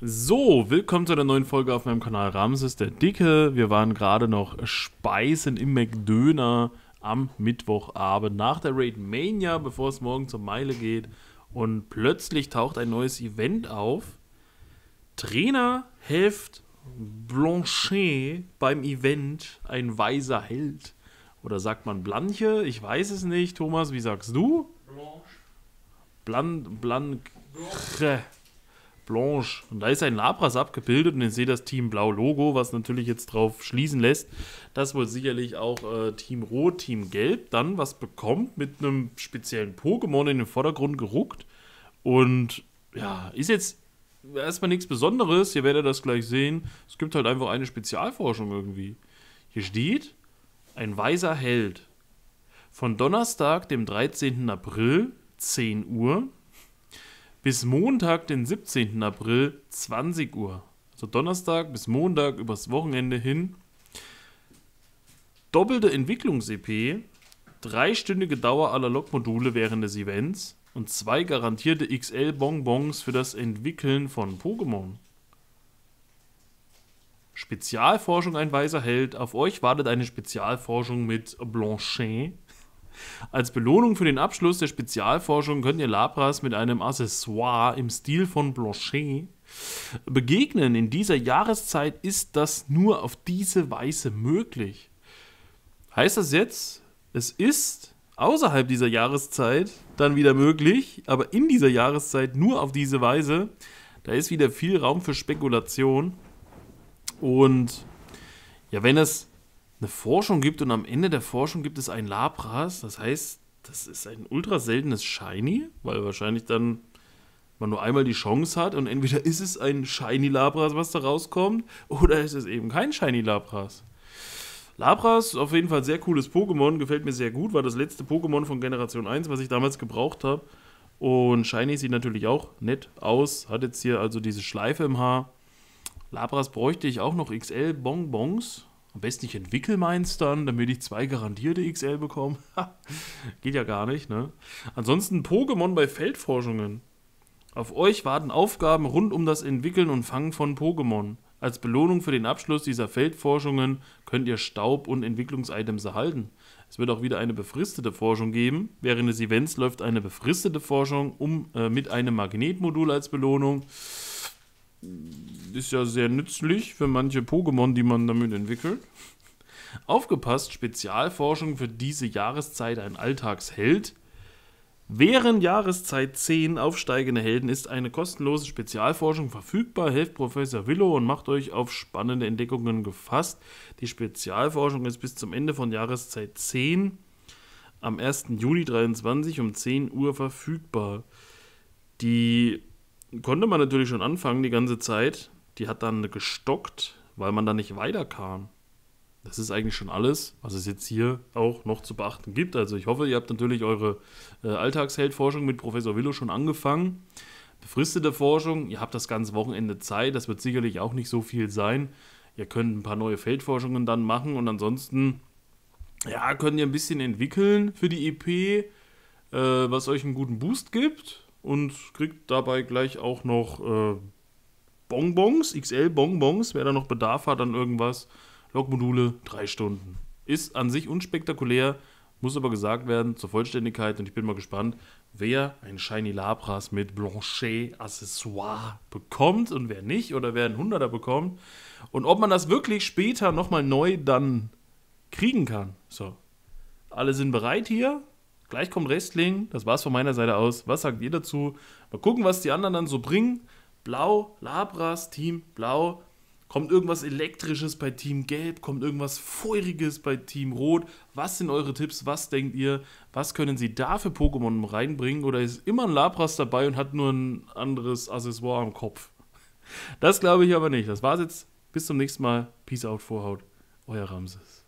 So, willkommen zu einer neuen Folge auf meinem Kanal Ramses der Dicke. Wir waren gerade noch speisen im McDöner am Mittwochabend nach der Raid Mania, bevor es morgen zur Meile geht. Und plötzlich taucht ein neues Event auf. Trainer helft Blanchet beim Event, ein weiser Held. Oder sagt man Blanche? Ich weiß es nicht. Thomas, wie sagst du? Blanche. Blan, Blanche. Blanche. Blanche. Und da ist ein Labras abgebildet und ihr seht das Team Blau-Logo, was natürlich jetzt drauf schließen lässt, dass wohl sicherlich auch äh, Team Rot, Team Gelb dann was bekommt mit einem speziellen Pokémon in den Vordergrund geruckt. Und ja, ist jetzt erstmal nichts Besonderes, ihr werdet das gleich sehen. Es gibt halt einfach eine Spezialforschung irgendwie. Hier steht, ein weiser Held. Von Donnerstag, dem 13. April, 10 Uhr, bis Montag, den 17. April, 20 Uhr. Also Donnerstag bis Montag übers Wochenende hin. Doppelte Entwicklungs-EP, dreistündige Dauer aller Log-Module während des Events und zwei garantierte XL-Bonbons für das Entwickeln von Pokémon. Spezialforschung ein weiser Held. Auf euch wartet eine Spezialforschung mit Blanchet, als Belohnung für den Abschluss der Spezialforschung könnt ihr Labras mit einem Accessoire im Stil von Blanchet begegnen. In dieser Jahreszeit ist das nur auf diese Weise möglich. Heißt das jetzt, es ist außerhalb dieser Jahreszeit dann wieder möglich, aber in dieser Jahreszeit nur auf diese Weise? Da ist wieder viel Raum für Spekulation. Und ja, wenn es eine Forschung gibt und am Ende der Forschung gibt es ein Lapras. Das heißt, das ist ein ultra seltenes Shiny, weil wahrscheinlich dann man nur einmal die Chance hat und entweder ist es ein Shiny Labras, was da rauskommt, oder ist es eben kein Shiny Labras. Labras, auf jeden Fall sehr cooles Pokémon, gefällt mir sehr gut, war das letzte Pokémon von Generation 1, was ich damals gebraucht habe. Und Shiny sieht natürlich auch nett aus, hat jetzt hier also diese Schleife im Haar. Labras bräuchte ich auch noch XL Bonbons, am besten ich entwickle meins dann, damit ich zwei garantierte XL bekomme. Geht ja gar nicht, ne? Ansonsten Pokémon bei Feldforschungen. Auf euch warten Aufgaben rund um das Entwickeln und Fangen von Pokémon. Als Belohnung für den Abschluss dieser Feldforschungen könnt ihr Staub und Entwicklungsitems erhalten. Es wird auch wieder eine befristete Forschung geben. Während des Events läuft eine befristete Forschung um, äh, mit einem Magnetmodul als Belohnung ist ja sehr nützlich für manche Pokémon, die man damit entwickelt. Aufgepasst, Spezialforschung für diese Jahreszeit ein Alltagsheld. Während Jahreszeit 10 aufsteigende Helden ist eine kostenlose Spezialforschung verfügbar. Helft Professor Willow und macht euch auf spannende Entdeckungen gefasst. Die Spezialforschung ist bis zum Ende von Jahreszeit 10 am 1. Juli 23 um 10 Uhr verfügbar. Die konnte man natürlich schon anfangen die ganze Zeit. Die hat dann gestockt, weil man da nicht weiterkam. Das ist eigentlich schon alles, was es jetzt hier auch noch zu beachten gibt. Also ich hoffe, ihr habt natürlich eure äh, Alltagsheldforschung mit Professor Willow schon angefangen. Befristete Forschung, ihr habt das ganze Wochenende Zeit, das wird sicherlich auch nicht so viel sein. Ihr könnt ein paar neue Feldforschungen dann machen und ansonsten, ja, könnt ihr ein bisschen entwickeln für die EP, äh, was euch einen guten Boost gibt und kriegt dabei gleich auch noch äh, Bonbons, XL-Bonbons, wer da noch Bedarf hat an irgendwas. Logmodule, drei Stunden. Ist an sich unspektakulär, muss aber gesagt werden, zur Vollständigkeit, und ich bin mal gespannt, wer ein Shiny Labras mit Blanchet Accessoire bekommt und wer nicht, oder wer einen Hunderter bekommt. Und ob man das wirklich später nochmal neu dann kriegen kann. So. Alle sind bereit hier. Gleich kommt Wrestling, das war's von meiner Seite aus. Was sagt ihr dazu? Mal gucken, was die anderen dann so bringen. Blau, Labras, Team Blau. Kommt irgendwas Elektrisches bei Team Gelb? Kommt irgendwas Feuriges bei Team Rot? Was sind eure Tipps? Was denkt ihr? Was können sie da für Pokémon reinbringen? Oder ist immer ein Labras dabei und hat nur ein anderes Accessoire am Kopf? Das glaube ich aber nicht. Das war's jetzt. Bis zum nächsten Mal. Peace out, Vorhaut. Euer Ramses.